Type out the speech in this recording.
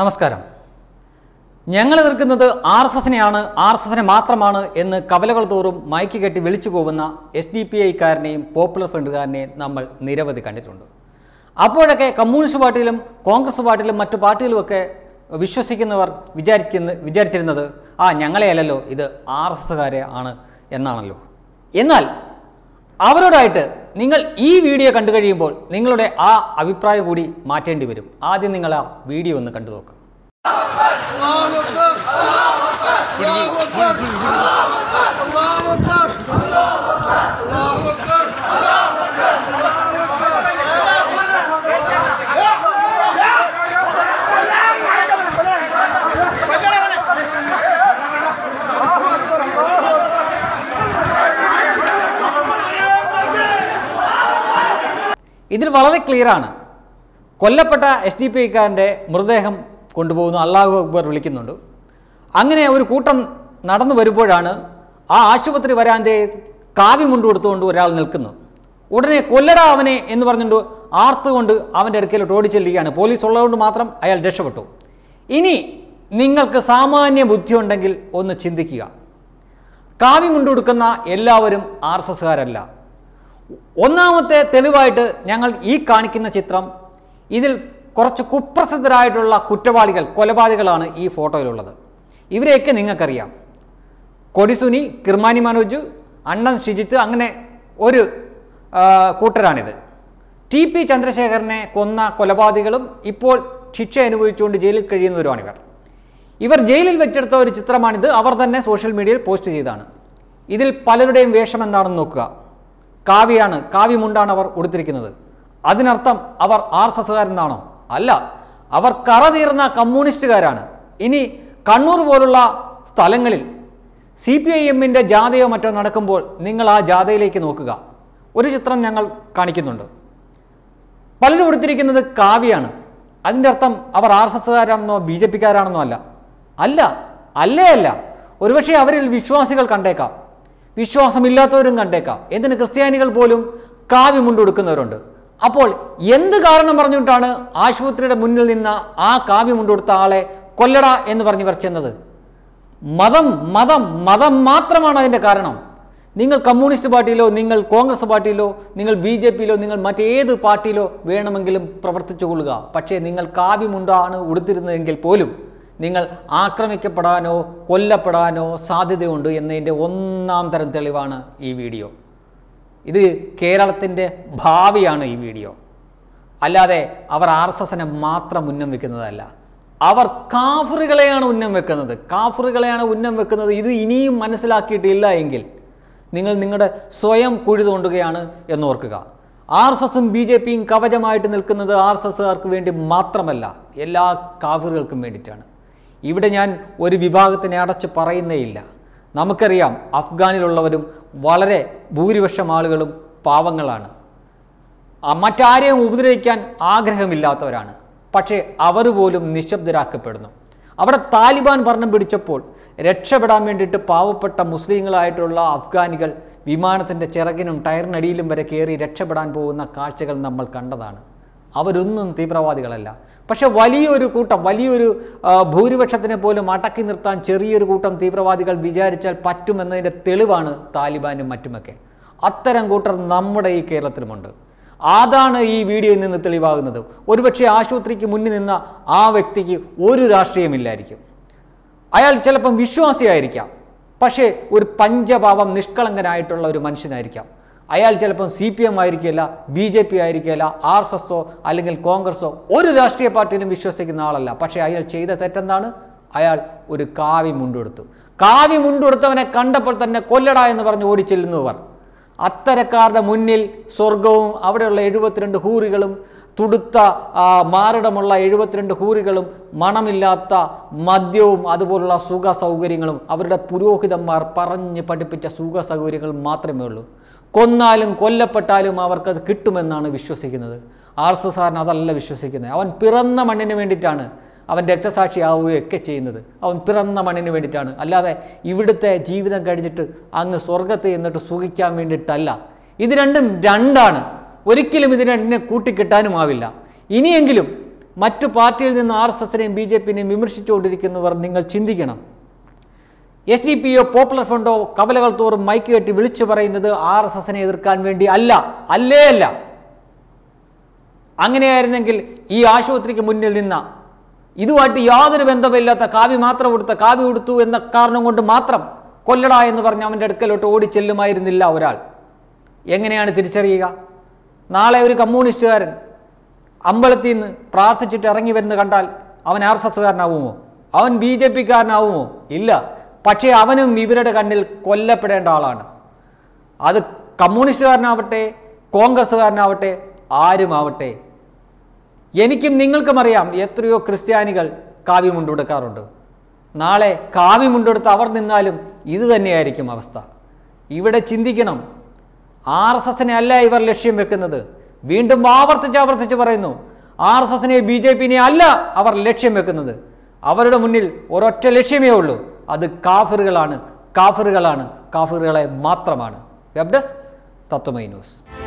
നമസ്കാരം ഞങ്ങൾ എതിർക്കുന്നത് ആർ എസ് എസിനെയാണ് ആർ എസ് എസിനെ മാത്രമാണ് എന്ന് കവലകൾ തോറും മയക്കു കെട്ടി വിളിച്ചു പോകുന്ന എസ് ഡി പി ഐക്കാരനെയും പോപ്പുലർ ഫ്രണ്ടുകാരനെയും നമ്മൾ നിരവധി കണ്ടിട്ടുണ്ട് അപ്പോഴൊക്കെ കമ്മ്യൂണിസ്റ്റ് പാർട്ടിയിലും കോൺഗ്രസ് പാർട്ടിയിലും മറ്റു പാർട്ടികളുമൊക്കെ വിശ്വസിക്കുന്നവർ വിചാരിക്കുന്ന വിചാരിച്ചിരുന്നത് ആ അല്ലല്ലോ ഇത് ആർ എസ് എസ്സുകാരെ ആണ് എന്നാണല്ലോ എന്നാൽ അവരോടായിട്ട് നിങ്ങൾ ഈ വീഡിയോ കണ്ടു കഴിയുമ്പോൾ നിങ്ങളുടെ ആ അഭിപ്രായം കൂടി മാറ്റേണ്ടി വരും ആദ്യം നിങ്ങൾ ആ വീഡിയോ ഒന്ന് കണ്ടു നോക്കുക ഇതിൽ വളരെ ക്ലിയറാണ് കൊല്ലപ്പെട്ട എസ് ഡി പി ഐക്കാരൻ്റെ മൃതദേഹം കൊണ്ടുപോകുന്നു അള്ളാഹു അക്ബർ വിളിക്കുന്നുണ്ട് അങ്ങനെ ഒരു കൂട്ടം നടന്നു വരുമ്പോഴാണ് ആ ആശുപത്രി വരാന്തയിൽ കാവ്യമുണ്ട് കൊടുത്തുകൊണ്ട് ഒരാൾ നിൽക്കുന്നു ഉടനെ കൊല്ലട അവനെ എന്ന് പറഞ്ഞുകൊണ്ട് ആർത്തുകൊണ്ട് അവൻ്റെ അടുക്കലോട്ട് ഓടിച്ചെല്ലുകയാണ് പോലീസ് ഉള്ളതുകൊണ്ട് മാത്രം അയാൾ രക്ഷപ്പെട്ടു ഇനി നിങ്ങൾക്ക് സാമാന്യ ഉണ്ടെങ്കിൽ ഒന്ന് ചിന്തിക്കുക കാവ്യമുണ്ട് കൊടുക്കുന്ന എല്ലാവരും ആർ എസ് എസ്സുകാരല്ല ഒന്നാമത്തെ തെളിവായിട്ട് ഞങ്ങൾ ഈ കാണിക്കുന്ന ചിത്രം ഇതിൽ കുറച്ച് കുപ്രസിദ്ധരായിട്ടുള്ള കുറ്റവാളികൾ കൊലപാതകളാണ് ഈ ഫോട്ടോയിലുള്ളത് ഇവരെയൊക്കെ നിങ്ങൾക്കറിയാം കൊടിസുനി കിർമാനി മനോജ് അണ്ണൻ ഷിജിത്ത് അങ്ങനെ ഒരു കൂട്ടരാണിത് ടി പി ചന്ദ്രശേഖരനെ കൊന്ന കൊലപാതകളും ഇപ്പോൾ ശിക്ഷ അനുഭവിച്ചുകൊണ്ട് ജയിലിൽ കഴിയുന്നവരുമാണിവർ ഇവർ ജയിലിൽ വെച്ചെടുത്ത ഒരു ചിത്രമാണിത് അവർ തന്നെ സോഷ്യൽ മീഡിയയിൽ പോസ്റ്റ് ചെയ്താണ് ഇതിൽ പലരുടെയും വേഷം എന്താണെന്ന് നോക്കുക കാവിയാണ് കാവ്യമുണ്ടാണ് അവർ ഉടുത്തിരിക്കുന്നത് അതിനർത്ഥം അവർ ആർ എസ് എസ്സുകാരെന്നാണോ അല്ല അവർ കറതീർന്ന കമ്മ്യൂണിസ്റ്റുകാരാണ് ഇനി കണ്ണൂർ പോലുള്ള സ്ഥലങ്ങളിൽ സി പി ഐ എമ്മിൻ്റെ ജാഥയോ മറ്റോ നടക്കുമ്പോൾ നിങ്ങൾ ആ ജാഥയിലേക്ക് നോക്കുക ഒരു ചിത്രം ഞങ്ങൾ കാണിക്കുന്നുണ്ട് പലരും എടുത്തിരിക്കുന്നത് കാവ്യാണ് അതിൻ്റെ അർത്ഥം അവർ ആർ എസ് എസ്സുകാരാണെന്നോ ബി ജെ പിക്കാരാണെന്നോ അല്ല അല്ല അല്ലേ അല്ല ഒരുപക്ഷെ അവരിൽ വിശ്വാസികൾ കണ്ടേക്കാം വിശ്വാസമില്ലാത്തവരും കണ്ടേക്കാം എന്തിന് ക്രിസ്ത്യാനികൾ പോലും കാവ്യമുണ്ടുകൊടുക്കുന്നവരുണ്ട് അപ്പോൾ എന്ത് കാരണം പറഞ്ഞുകൊണ്ടാണ് ആശുപത്രിയുടെ മുന്നിൽ നിന്ന ആ കൊടുത്ത ആളെ കൊല്ലട എന്ന് പറഞ്ഞ് ചെന്നത് മതം മതം മതം മാത്രമാണ് അതിൻ്റെ കാരണം നിങ്ങൾ കമ്മ്യൂണിസ്റ്റ് പാർട്ടിയിലോ നിങ്ങൾ കോൺഗ്രസ് പാർട്ടിയിലോ നിങ്ങൾ ബി ജെ പിയിലോ നിങ്ങൾ മറ്റേത് പാർട്ടിയിലോ വേണമെങ്കിലും പ്രവർത്തിച്ചു കൊള്ളുക പക്ഷേ നിങ്ങൾ കാവ്യമുണ്ടാണ് ഉടുത്തിരുന്നതെങ്കിൽ പോലും നിങ്ങൾ ആക്രമിക്കപ്പെടാനോ കൊല്ലപ്പെടാനോ സാധ്യതയുണ്ട് എന്നതിൻ്റെ ഒന്നാം തരം തെളിവാണ് ഈ വീഡിയോ ഇത് കേരളത്തിൻ്റെ ഭാവിയാണ് ഈ വീഡിയോ അല്ലാതെ അവർ ആർ എസ് എസിനെ മാത്രം ഉന്നം വെക്കുന്നതല്ല അവർ കാഫറുകളെയാണ് ഉന്നം വെക്കുന്നത് കാഫറുകളെയാണ് ഉന്നം വെക്കുന്നത് ഇത് ഇനിയും മനസ്സിലാക്കിയിട്ടില്ല എങ്കിൽ നിങ്ങൾ നിങ്ങളുടെ സ്വയം കുഴി തോണ്ടുകയാണ് എന്നോർക്കുക ആർ എസ് എസും ബി ജെ പിയും കവചമായിട്ട് നിൽക്കുന്നത് ആർ എസ് എസുകാർക്ക് വേണ്ടി മാത്രമല്ല എല്ലാ കാഫറുകൾക്കും വേണ്ടിയിട്ടാണ് ഇവിടെ ഞാൻ ഒരു വിഭാഗത്തിനെ അടച്ച് പറയുന്നേയില്ല നമുക്കറിയാം അഫ്ഗാനിലുള്ളവരും വളരെ ഭൂരിപക്ഷം ആളുകളും പാവങ്ങളാണ് മറ്റാരെയും ഉപദ്രവിക്കാൻ ആഗ്രഹമില്ലാത്തവരാണ് പക്ഷേ അവർ പോലും നിശബ്ദരാക്കപ്പെടുന്നു അവിടെ താലിബാൻ ഭരണം പിടിച്ചപ്പോൾ രക്ഷപ്പെടാൻ വേണ്ടിയിട്ട് പാവപ്പെട്ട മുസ്ലിങ്ങളായിട്ടുള്ള അഫ്ഗാനികൾ വിമാനത്തിൻ്റെ ചിറകിനും ടയറിനടിയിലും വരെ കയറി രക്ഷപ്പെടാൻ പോകുന്ന കാഴ്ചകൾ നമ്മൾ കണ്ടതാണ് അവരൊന്നും തീവ്രവാദികളല്ല പക്ഷേ വലിയൊരു കൂട്ടം വലിയൊരു ഭൂരിപക്ഷത്തിനെ പോലും അടക്കി നിർത്താൻ ചെറിയൊരു കൂട്ടം തീവ്രവാദികൾ വിചാരിച്ചാൽ പറ്റുമെന്നതിൻ്റെ തെളിവാണ് താലിബാനും മറ്റുമൊക്കെ അത്തരം കൂട്ടർ നമ്മുടെ ഈ കേരളത്തിലുമുണ്ട് അതാണ് ഈ വീഡിയോയിൽ നിന്ന് തെളിവാകുന്നത് ഒരുപക്ഷെ ആശുപത്രിക്ക് മുന്നിൽ നിന്ന ആ വ്യക്തിക്ക് ഒരു രാഷ്ട്രീയമില്ലായിരിക്കും അയാൾ ചിലപ്പം വിശ്വാസിയായിരിക്കാം പക്ഷേ ഒരു പഞ്ചഭാവം നിഷ്കളങ്കനായിട്ടുള്ള ഒരു മനുഷ്യനായിരിക്കാം അയാൾ ചിലപ്പം സി പി എം ആയിരിക്കില്ല ബി ജെ പി ആയിരിക്കില്ല ആർ എസ് എസോ അല്ലെങ്കിൽ കോൺഗ്രസോ ഒരു രാഷ്ട്രീയ പാർട്ടിയിലും വിശ്വസിക്കുന്ന ആളല്ല പക്ഷേ അയാൾ ചെയ്ത തെറ്റെന്താണ് അയാൾ ഒരു കാവി മുണ്ടെടുത്തു കാവി മുണ്ടെടുത്തവനെ കണ്ടപ്പോൾ തന്നെ കൊല്ലട എന്ന് പറഞ്ഞ് ഓടിച്ചെല്ലുന്നവർ അത്തരക്കാരുടെ മുന്നിൽ സ്വർഗവും അവിടെയുള്ള എഴുപത്തിരണ്ട് ഹൂറികളും തുടുത്ത മാറിടമുള്ള എഴുപത്തിരണ്ട് ഹൂറികളും മണമില്ലാത്ത മദ്യവും അതുപോലുള്ള സുഖ സൗകര്യങ്ങളും അവരുടെ പുരോഹിതന്മാർ പറഞ്ഞ് പഠിപ്പിച്ച സുഖ സൗകര്യങ്ങൾ മാത്രമേ ഉള്ളൂ കൊന്നാലും കൊല്ലപ്പെട്ടാലും അവർക്കത് കിട്ടുമെന്നാണ് വിശ്വസിക്കുന്നത് ആർ എസ് എസ് അതല്ല വിശ്വസിക്കുന്നത് അവൻ പിറന്ന മണ്ണിന് വേണ്ടിയിട്ടാണ് അവൻ രക്തസാക്ഷിയാവുകയൊക്കെ ചെയ്യുന്നത് അവൻ പിറന്ന മണ്ണിന് വേണ്ടിയിട്ടാണ് അല്ലാതെ ഇവിടുത്തെ ജീവിതം കഴിഞ്ഞിട്ട് അങ്ങ് സ്വർഗത്തെ എന്നിട്ട് സുഖിക്കാൻ വേണ്ടിയിട്ടല്ല ഇത് രണ്ടും രണ്ടാണ് ഒരിക്കലും ഇതിനെ രണ്ടിനെ ആവില്ല ഇനിയെങ്കിലും മറ്റു പാർട്ടിയിൽ നിന്ന് ആർ എസ് എസിനെയും ബി ജെ പിന്നെയും വിമർശിച്ചുകൊണ്ടിരിക്കുന്നവർ നിങ്ങൾ ചിന്തിക്കണം എസ് ഡി പി ഒ പോപ്പുലർ ഫ്രണ്ടോ കവലകൾ തോറും മൈക്ക് കെട്ടി വിളിച്ചു പറയുന്നത് ആർ എസ് എസിനെ എതിർക്കാൻ വേണ്ടി അല്ല അല്ലേ അല്ല അങ്ങനെയായിരുന്നെങ്കിൽ ഈ ആശുപത്രിക്ക് മുന്നിൽ നിന്ന ഇതുമായിട്ട് യാതൊരു ബന്ധമില്ലാത്ത കാവി മാത്രം കൊടുത്ത കാവി കൊടുത്തു എന്ന കാരണം കൊണ്ട് മാത്രം കൊല്ലട എന്ന് പറഞ്ഞ് അവൻ്റെ അടുക്കലോട്ട് ഓടിച്ചെല്ലുമായിരുന്നില്ല ഒരാൾ എങ്ങനെയാണ് തിരിച്ചറിയുക നാളെ ഒരു കമ്മ്യൂണിസ്റ്റുകാരൻ അമ്പലത്തിൽ നിന്ന് പ്രാർത്ഥിച്ചിട്ട് ഇറങ്ങി വരുന്ന കണ്ടാൽ അവൻ ആർ എസ് എസ്സുകാരനാവുമോ അവൻ ബി ജെ പിക്കാരനാവുമോ ഇല്ല പക്ഷേ അവനും ഇവരുടെ കണ്ണിൽ കൊല്ലപ്പെടേണ്ട ആളാണ് അത് കമ്മ്യൂണിസ്റ്റുകാരനാവട്ടെ കോൺഗ്രസ്സുകാരനാവട്ടെ ആരുമാവട്ടെ എനിക്കും നിങ്ങൾക്കും അറിയാം എത്രയോ ക്രിസ്ത്യാനികൾ കാവ്യമുണ്ടെടുക്കാറുണ്ട് നാളെ മുണ്ടെടുത്ത് അവർ നിന്നാലും ഇത് തന്നെയായിരിക്കും അവസ്ഥ ഇവിടെ ചിന്തിക്കണം ആർ എസ് എസിനെ അല്ല ഇവർ ലക്ഷ്യം വെക്കുന്നത് വീണ്ടും ആവർത്തിച്ച് ആവർത്തിച്ച് പറയുന്നു ആർ എസ് എസിനെ ബി ജെ പിനെ അല്ല അവർ ലക്ഷ്യം വെക്കുന്നത് അവരുടെ മുന്നിൽ ഒരൊറ്റ ലക്ഷ്യമേ ഉള്ളൂ അത് കാഫിറുകളാണ് കാഫിറുകളാണ് കാഫിറുകളെ മാത്രമാണ് വെബ് തത്വമൈ ന്യൂസ്